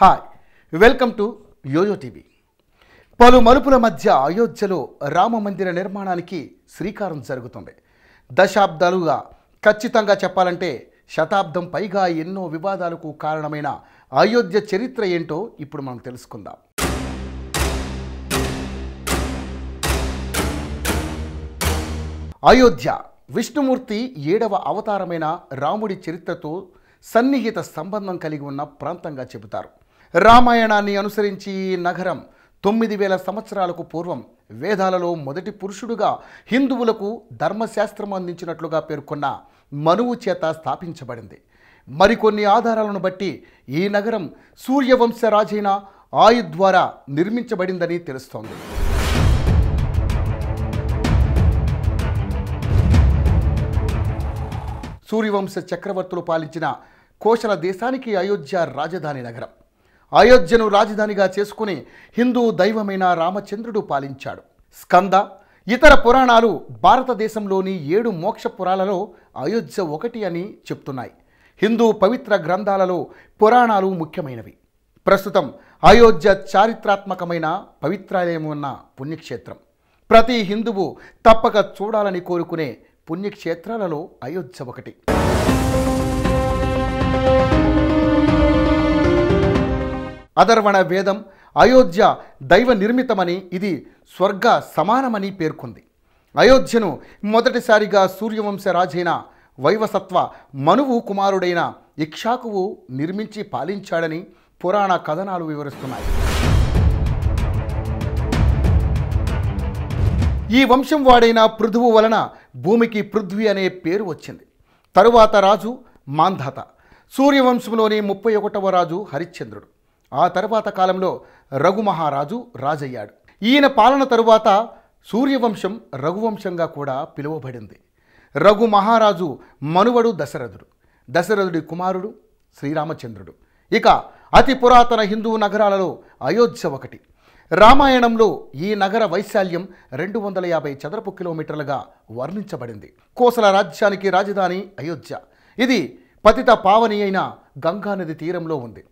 hi welcome to yoyo TV పలు మలుపుల మధ్య అయోధ్యలో రామ మందిర నిర్మాణానికి శ్రీకారం జరుగుతుంది దశాబ్దాలుగా ఖచ్చితంగా చెప్పాలంటే శతాబ్దం పైగా ఎన్నో వివాదాలకు కారణమైన అయోధ్య చరిత్ర ఏంటో ఇప్పుడు మనం తెలుసుకుందాం అయోధ్య విష్ణుమూర్తి ఏడవ అవతారమైన రాముడి చరిత్రతో సన్నిహిత సంబంధం కలిగి ఉన్న ప్రాంతంగా చెబుతారు రామాయణాన్ని అనుసరించి ఈ నగరం తొమ్మిది వేల సంవత్సరాలకు పూర్వం వేదాలలో మొదటి పురుషుడుగా హిందువులకు ధర్మశాస్త్రం అందించినట్లుగా పేర్కొన్న మనువు చేత స్థాపించబడింది మరికొన్ని ఆధారాలను బట్టి ఈ నగరం సూర్యవంశ రాజైన ఆయు ద్వారా నిర్మించబడిందని తెలుస్తోంది సూర్యవంశ చక్రవర్తులు పాలించిన కోశల దేశానికి అయోధ్య రాజధాని నగరం అయోధ్యను రాజధానిగా చేసుకుని హిందూ దైవమైన రామచంద్రుడు పాలించాడు స్కంద ఇతర పురాణాలు భారతదేశంలోని ఏడు మోక్ష పురాలలో అయోధ్య ఒకటి అని చెప్తున్నాయి హిందూ పవిత్ర గ్రంథాలలో పురాణాలు ముఖ్యమైనవి ప్రస్తుతం అయోధ్య చారిత్రాత్మకమైన పవిత్రాలయం ఉన్న పుణ్యక్షేత్రం ప్రతి హిందువు తప్పక చూడాలని కోరుకునే పుణ్యక్షేత్రాలలో అయోధ్య ఒకటి అదర్వణ వేదం అయోధ్య దైవ నిర్మితమని ఇది స్వర్గ సమానమని పేర్కొంది అయోధ్యను మొదటిసారిగా సూర్యవంశ రాజైన వైవసత్వ మనువు కుమారుడైన ఇక్షాకువు నిర్మించి పాలించాడని పురాణ కథనాలు వివరిస్తున్నాయి ఈ వంశం వాడైన పృథువు వలన భూమికి పృథ్వీ అనే పేరు వచ్చింది తరువాత రాజు మాంధాత సూర్యవంశంలోని ముప్పై ఒకటవ రాజు హరిశ్చంద్రుడు ఆ తర్వాత కాలంలో రఘుమహారాజు రాజయ్యాడు ఈయన పాలన తరువాత సూర్యవంశం రఘువంశంగా కూడా పిలువబడింది రఘు మహారాజు మనువడు దశరథుడు దశరథుడి కుమారుడు శ్రీరామచంద్రుడు ఇక అతి పురాతన హిందూ నగరాలలో అయోధ్య ఒకటి రామాయణంలో ఈ నగర వైశాల్యం రెండు వందల యాభై చదరపు కిలోమీటర్లుగా వర్ణించబడింది కోసల రాజ్యానికి రాజధాని అయోధ్య ఇది పతిత పావని అయిన గంగానది తీరంలో ఉంది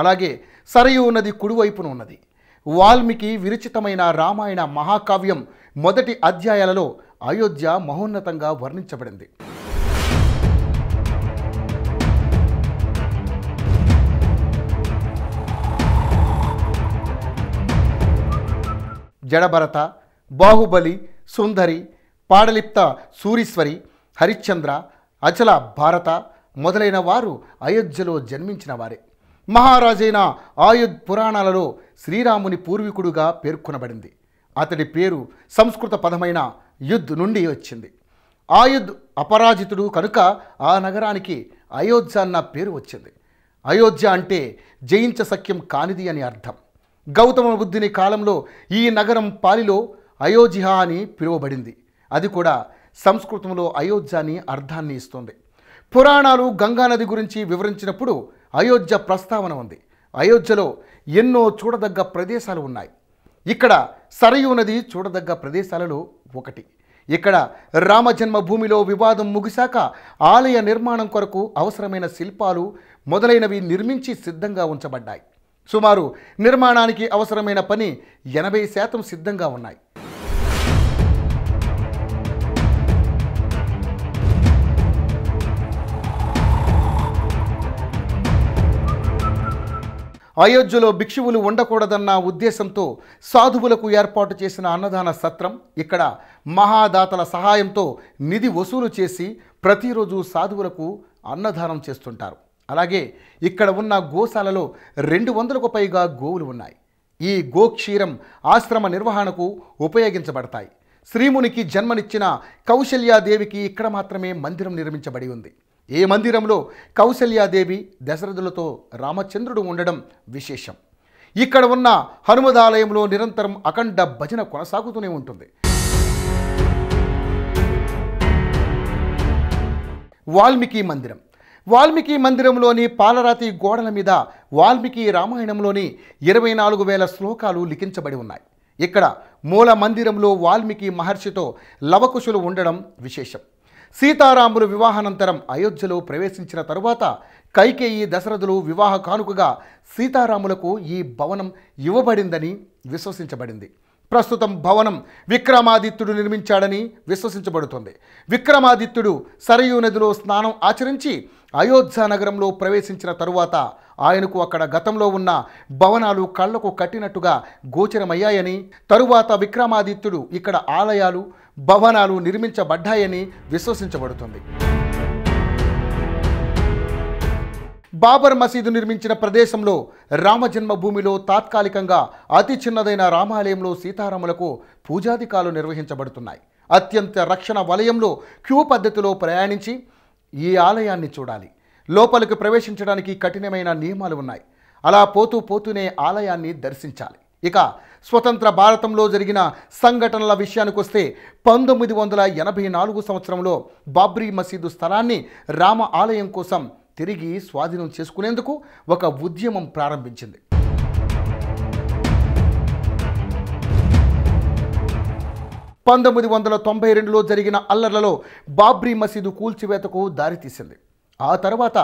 అలాగే సరయు నది కుడివైపున ఉన్నది వాల్మీకి విరుచితమైన రామాయణ మహాకావ్యం మొదటి అధ్యాయాలలో అయోధ్య మహోన్నతంగా వర్ణించబడింది జడభరత బాహుబలి సుందరి పాడలిప్త సూరీశ్వరి హరిశ్చంద్ర అచల భారత మొదలైన వారు అయోధ్యలో జన్మించిన వారే మహారాజైన ఆయుధ్ పురాణాలలో శ్రీరాముని పూర్వీకుడుగా పేర్కొనబడింది అతడి పేరు సంస్కృత పదమైన యుద్ధ్ నుండి వచ్చింది ఆయుధ్ అపరాజితుడు కనుక ఆ నగరానికి అయోధ్య అన్న పేరు వచ్చింది అయోధ్య అంటే జయించ సఖ్యం కానిది అని అర్థం గౌతమ బుద్ధుని కాలంలో ఈ నగరం పాలిలో అయోధ్య అని పిలువబడింది అది కూడా సంస్కృతంలో అయోధ్య అని అర్థాన్ని ఇస్తుంది పురాణాలు గంగానది గురించి వివరించినప్పుడు అయోధ్య ప్రస్తావన ఉంది అయోధ్యలో ఎన్నో చూడదగ్గ ప్రదేశాలు ఉన్నాయి ఇక్కడ సరయూ నది చూడదగ్గ ప్రదేశాలలో ఒకటి ఇక్కడ రామజన్మభూమిలో వివాదం ముగిశాక ఆలయ నిర్మాణం కొరకు అవసరమైన శిల్పాలు మొదలైనవి నిర్మించి సిద్ధంగా ఉంచబడ్డాయి సుమారు నిర్మాణానికి అవసరమైన పని ఎనభై శాతం సిద్ధంగా ఉన్నాయి అయోధ్యలో భిక్షువులు ఉండకూడదన్న ఉద్దేశంతో సాధువులకు ఏర్పాటు చేసిన అన్నదాన సత్రం ఇక్కడ మహాదాతల సహాయంతో నిధి వసూలు చేసి ప్రతిరోజు సాధువులకు అన్నదానం చేస్తుంటారు అలాగే ఇక్కడ ఉన్న గోశాలలో రెండు వందలకు పైగా గోవులు ఉన్నాయి ఈ గోక్షీరం ఆశ్రమ నిర్వహణకు ఉపయోగించబడతాయి శ్రీమునికి జన్మనిచ్చిన కౌశల్యాదేవికి ఇక్కడ మాత్రమే మందిరం నిర్మించబడి ఉంది ఈ మందిరంలో కౌశల్యాదేవి దశరథులతో రామచంద్రుడు ఉండడం విశేషం ఇక్కడ ఉన్న హనుమదాలయంలో నిరంతరం అఖండ భజన కొనసాగుతూనే ఉంటుంది వాల్మీకి మందిరం వాల్మీకి మందిరంలోని పాలరాతి గోడల మీద వాల్మీకి రామాయణంలోని ఇరవై నాలుగు వేల శ్లోకాలు లిఖించబడి ఉన్నాయి ఇక్కడ మూల మందిరంలో వాల్మీకి మహర్షితో లవకుశులు ఉండడం విశేషం సీతారాములు వివాహానంతరం అయోధ్యలో ప్రవేశించిన తరువాత కైకేయి దశరథులు వివాహ కానుకగా సీతారాములకు ఈ భవనం ఇవ్వబడిందని విశ్వసించబడింది ప్రస్తుతం భవనం విక్రమాదిత్యుడు నిర్మించాడని విశ్వసించబడుతుంది విక్రమాదిత్యుడు సరయూ నదిలో స్నానం ఆచరించి అయోధ్య నగరంలో ప్రవేశించిన తరువాత ఆయనకు అక్కడ గతంలో ఉన్న భవనాలు కళ్లకు కట్టినట్టుగా గోచరమయ్యాయని తరువాత విక్రమాదిత్యుడు ఇక్కడ ఆలయాలు భవనాలు నిర్మించబడ్డాయని విశ్వసించబడుతుంది బాబర్ మసీదు నిర్మించిన ప్రదేశంలో రామజన్మభూమిలో తాత్కాలికంగా అతి చిన్నదైన రామాలయంలో సీతారాములకు పూజాధికాలు నిర్వహించబడుతున్నాయి అత్యంత రక్షణ వలయంలో క్యూ పద్ధతిలో ప్రయాణించి ఈ ఆలయాన్ని చూడాలి లోపలికి ప్రవేశించడానికి కఠినమైన నియమాలు ఉన్నాయి అలా పోతూ పోతూనే ఆలయాన్ని దర్శించాలి ఇక స్వతంత్ర భారతంలో జరిగిన సంఘటనల విషయానికి వస్తే పంతొమ్మిది వందల ఎనభై నాలుగు సంవత్సరంలో బాబ్రీ మసీదు స్థలాన్ని రామ ఆలయం కోసం తిరిగి స్వాధీనం చేసుకునేందుకు ఒక ఉద్యమం ప్రారంభించింది పంతొమ్మిది వందల తొంభై రెండులో జరిగిన అల్లర్లలో బాబ్రీ మసీదు కూల్చివేతకు దారితీసింది ఆ తర్వాత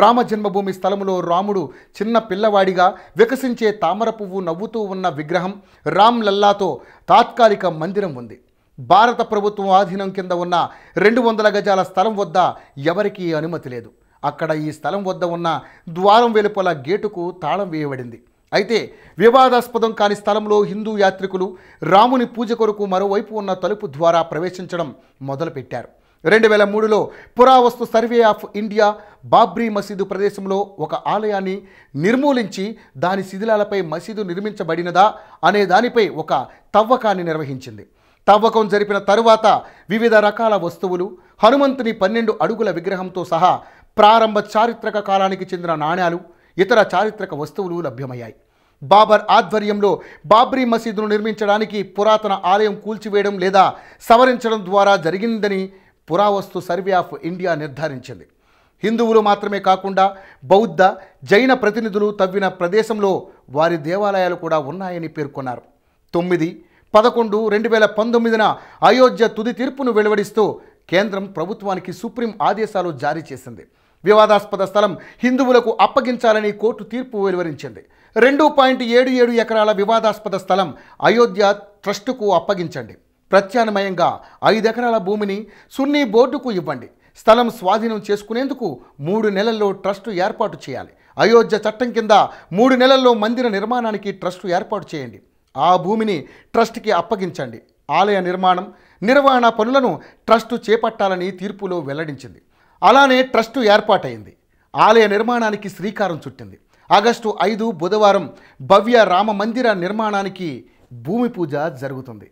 రామ జన్మభూమి స్థలములో రాముడు చిన్న పిల్లవాడిగా వికసించే తామర పువ్వు నవ్వుతూ ఉన్న విగ్రహం రామ్ లల్లాతో తాత్కాలిక మందిరం ఉంది భారత ప్రభుత్వం ఆధీనం కింద ఉన్న రెండు వందల గజాల స్థలం వద్ద ఎవరికీ అనుమతి లేదు అక్కడ ఈ స్థలం వద్ద ఉన్న ద్వారం వెలుపల గేటుకు తాళం వేయబడింది అయితే వివాదాస్పదం కాని స్థలంలో హిందూ యాత్రికులు రాముని పూజ కొరకు మరోవైపు ఉన్న తలుపు ద్వారా ప్రవేశించడం మొదలుపెట్టారు రెండు వేల మూడులో పురావస్తు సర్వే ఆఫ్ ఇండియా బాబ్రీ మసీదు ప్రదేశంలో ఒక ఆలయాన్ని నిర్మూలించి దాని శిథిలాలపై మసీదు నిర్మించబడినదా అనే దానిపై ఒక తవ్వకాన్ని నిర్వహించింది తవ్వకం జరిపిన తరువాత వివిధ రకాల వస్తువులు హనుమంతుని పన్నెండు అడుగుల విగ్రహంతో సహా ప్రారంభ చారిత్రక కాలానికి చెందిన నాణ్యాలు ఇతర చారిత్రక వస్తువులు లభ్యమయ్యాయి బాబర్ ఆధ్వర్యంలో బాబ్రీ మసీదును నిర్మించడానికి పురాతన ఆలయం కూల్చివేయడం లేదా సవరించడం ద్వారా జరిగిందని పురావస్తు సర్వే ఆఫ్ ఇండియా నిర్ధారించింది హిందువులు మాత్రమే కాకుండా బౌద్ధ జైన ప్రతినిధులు తవ్విన ప్రదేశంలో వారి దేవాలయాలు కూడా ఉన్నాయని పేర్కొన్నారు తొమ్మిది పదకొండు రెండు వేల పంతొమ్మిదిన అయోధ్య తుది తీర్పును వెలువడిస్తూ కేంద్రం ప్రభుత్వానికి సుప్రీం ఆదేశాలు జారీ చేసింది వివాదాస్పద స్థలం హిందువులకు అప్పగించాలని కోర్టు తీర్పు వెలువరించింది రెండు పాయింట్ ఏడు ఏడు ఎకరాల వివాదాస్పద స్థలం అయోధ్య ట్రస్టుకు అప్పగించండి ప్రత్యామ్నాయంగా ఐదు ఎకరాల భూమిని సున్నీ బోర్డుకు ఇవ్వండి స్థలం స్వాధీనం చేసుకునేందుకు మూడు నెలల్లో ట్రస్టు ఏర్పాటు చేయాలి అయోధ్య చట్టం కింద మూడు నెలల్లో మందిర నిర్మాణానికి ట్రస్టు ఏర్పాటు చేయండి ఆ భూమిని ట్రస్ట్కి అప్పగించండి ఆలయ నిర్మాణం నిర్వహణ పనులను ట్రస్టు చేపట్టాలని తీర్పులో వెల్లడించింది అలానే ట్రస్టు ఏర్పాటైంది ఆలయ నిర్మాణానికి శ్రీకారం చుట్టింది ఆగస్టు ఐదు బుధవారం భవ్య రామ మందిర నిర్మాణానికి భూమి పూజ జరుగుతుంది